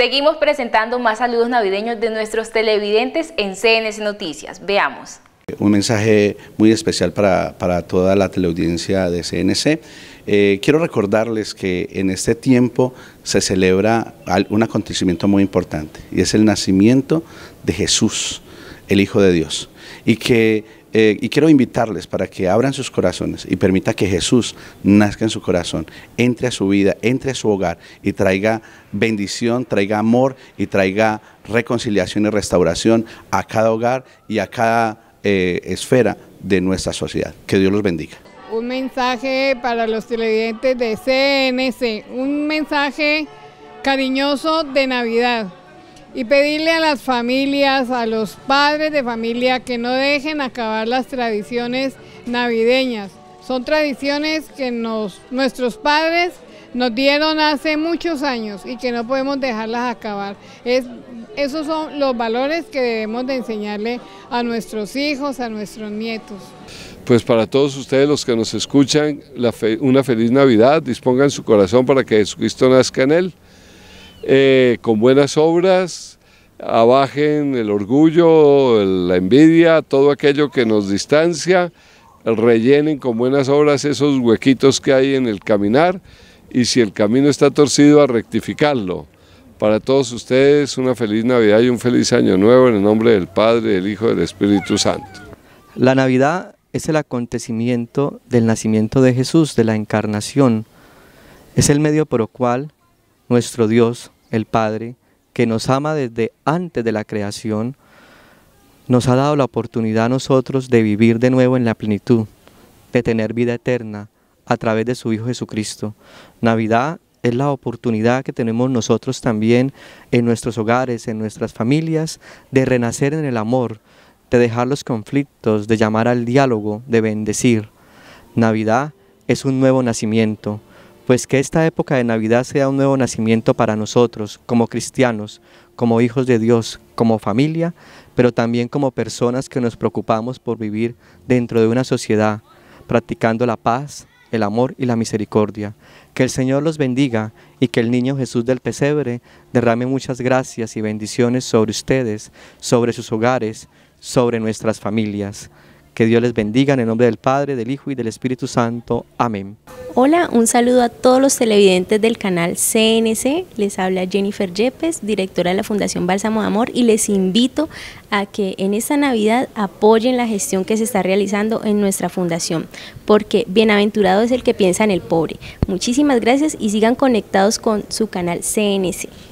Seguimos presentando más saludos navideños de nuestros televidentes en CNC Noticias. Veamos. Un mensaje muy especial para, toda la teleaudiencia de CNC. Eh, quiero recordarles que en este tiempo se celebra un acontecimiento muy importante y es el nacimiento de Jesús, el Hijo de Dios. Y que eh, y quiero invitarles para que abran sus corazones y permita que Jesús nazca en su corazón, entre a su vida, entre a su hogar y traiga bendición, traiga amor y traiga reconciliación y restauración a cada hogar y a cada eh, esfera de nuestra sociedad. Que Dios los bendiga. Un mensaje para los televidentes de CNC, un mensaje cariñoso de Navidad y pedirle a las familias, a los padres de familia que no dejen acabar las tradiciones navideñas. Son tradiciones que nos, nuestros padres nos dieron hace muchos años y que no podemos dejarlas acabar. Es, esos son los valores que debemos de enseñarle a nuestros hijos, a nuestros nietos. Pues para todos ustedes los que nos escuchan, una feliz Navidad, dispongan su corazón para que Jesucristo nazca en él. Eh, con buenas obras, abajen el orgullo, la envidia, todo aquello que nos distancia, rellenen con buenas obras esos huequitos que hay en el caminar y si el camino está torcido a rectificarlo. Para todos ustedes una feliz Navidad y un feliz año nuevo en el nombre del Padre, del Hijo y del Espíritu Santo. La Navidad es el acontecimiento del nacimiento de Jesús, de la encarnación. Es el medio por el cual nuestro Dios, el Padre, que nos ama desde antes de la creación, nos ha dado la oportunidad a nosotros de vivir de nuevo en la plenitud, de tener vida eterna a través de su Hijo Jesucristo. Navidad es la oportunidad que tenemos nosotros también en nuestros hogares, en nuestras familias, de renacer en el amor, de dejar los conflictos, de llamar al diálogo, de bendecir. Navidad es un nuevo nacimiento, pues que esta época de Navidad sea un nuevo nacimiento para nosotros, como cristianos, como hijos de Dios, como familia, pero también como personas que nos preocupamos por vivir dentro de una sociedad, practicando la paz, el amor y la misericordia. Que el Señor los bendiga y que el niño Jesús del pesebre derrame muchas gracias y bendiciones sobre ustedes, sobre sus hogares, sobre nuestras familias. Que Dios les bendiga en el nombre del Padre, del Hijo y del Espíritu Santo. Amén. Hola, un saludo a todos los televidentes del canal CNC. Les habla Jennifer Yepes, directora de la Fundación Bálsamo de Amor y les invito a que en esta Navidad apoyen la gestión que se está realizando en nuestra fundación, porque bienaventurado es el que piensa en el pobre. Muchísimas gracias y sigan conectados con su canal CNC.